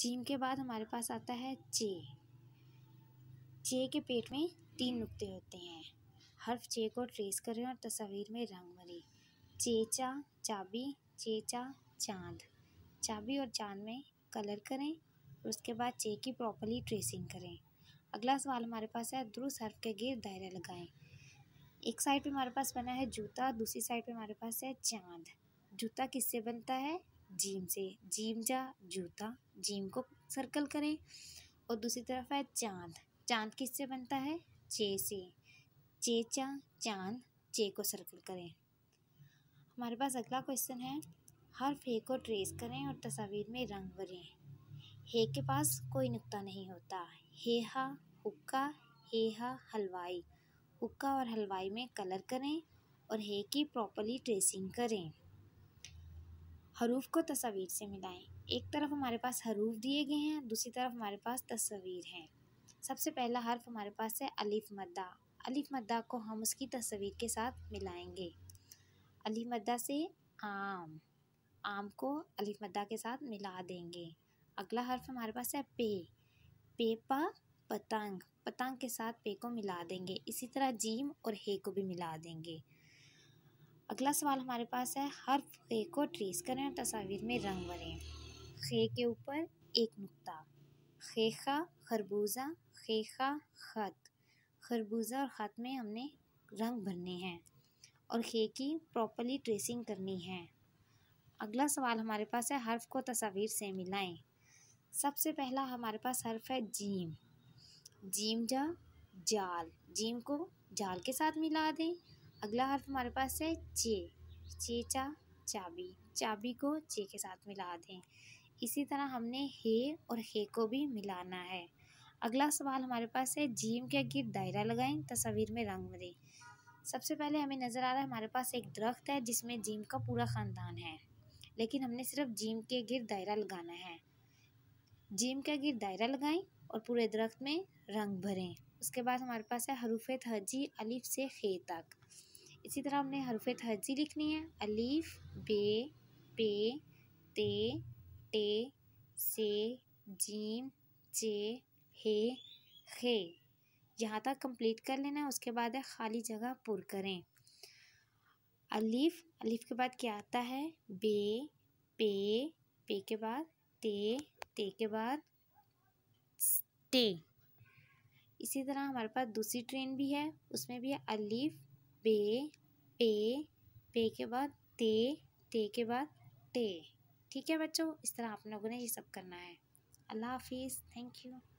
gym के बाद हमारे पास आता है चे चे के पेट में तीन नुक्ते होते हैं हर्फ चे को ट्रेस करें और तस्वीर में रंग भरें चेचा चाबी चेचा चांद चाबी और चांद में कलर करें उसके बाद चे की प्रॉपरली ट्रेसिंग करें अगला सवाल हमारे पास है दुरुस्त हर्फ के गिर दायरे लगाएं एक साइड पे हमारे पास बना है जूता दूसरी साइड पे हमारे पास है चांद जूता किससे बनता है जीम से जीम जा जूता जीम को सर्कल करें और दूसरी तरफ है चांद चांद किससे बनता है चे से चेचा चांद चे को सर्कल करें हमारे पास अगला क्वेश्चन है हर फे को ट्रेस करें और तस्वीर में रंग भरें हे के पास कोई नुकता नहीं होता हे हा हुक्का हे हा हलवाई हुक्का और हलवाई में कलर करें और हे की प्रॉपरली ट्रेसिंग करें हरूफ को तस्वीर से मिलाएं एक तरफ हमारे पास हरूफ दिए गए हैं दूसरी तरफ हमारे पास तस्वीर है सबसे पहला हर्फ हमारे पास है अलिफ मद्दा अलिफ मद्दा को हम उसकी तस्वीर के साथ मिलाएंगे अलिफ मद्दा से आम आम को अलिफ मद्दा के साथ मिला देंगे अगला हर्फ हमारे पास है पे पे पा पतंग पतंग के साथ पे को मिला देंगे इसी तरह जीम और हे को भी मिला देंगे अगला सवाल हमारे पास है हर्फ खे को ट्रेस करें और तस्वीर में रंग भरें खे के ऊपर एक नुकता खेखा खरबूजा खेखा खत खरबूजा और खत में हमने रंग भरने हैं और खे की प्रॉपरली ट्रेसिंग करनी है अगला सवाल हमारे पास है हर्फ को तस्वीर से मिलाएं सबसे पहला हमारे पास हर्फ है जीम जीम जा जाल जीम को जाल के साथ मिला दें अगला हर्फ हमारे पास है चे चेचा चाबी चाबी को चे के साथ मिला दें इसी तरह हमने हे और हे को भी मिलाना है अगला सवाल हमारे पास है जीम के गिर दायरा लगाएं तस्वीर में रंग भरें सबसे पहले हमें नज़र आ रहा है हमारे पास एक दरख्त है जिसमें जीम का पूरा ख़ानदान है लेकिन हमने सिर्फ जीम के गिर दायरा लगाना है जीम के गिर दायरा लगाएं और पूरे दरख्त में रंग भरें उसके बाद हमारे पास है हरूफ तहजी अलिफ से खे तक इसी तरह हमने हरफ तहजी लिखनी है अलीफ बे पे ते टे से जीम चे हे खे यहाँ तक कंप्लीट कर लेना है उसके बाद है खाली जगह पुर करें अलीफ अलीफ के बाद क्या आता है बे पे पे के बाद ते ते के बाद टे इसी तरह हमारे पास दूसरी ट्रेन भी है उसमें भी है अलीफ बे पे पे के बाद ते ते के बाद टे ठीक है बच्चों इस तरह आप लोगों ने ये सब करना है अल्लाह हाफिज़ थैंक यू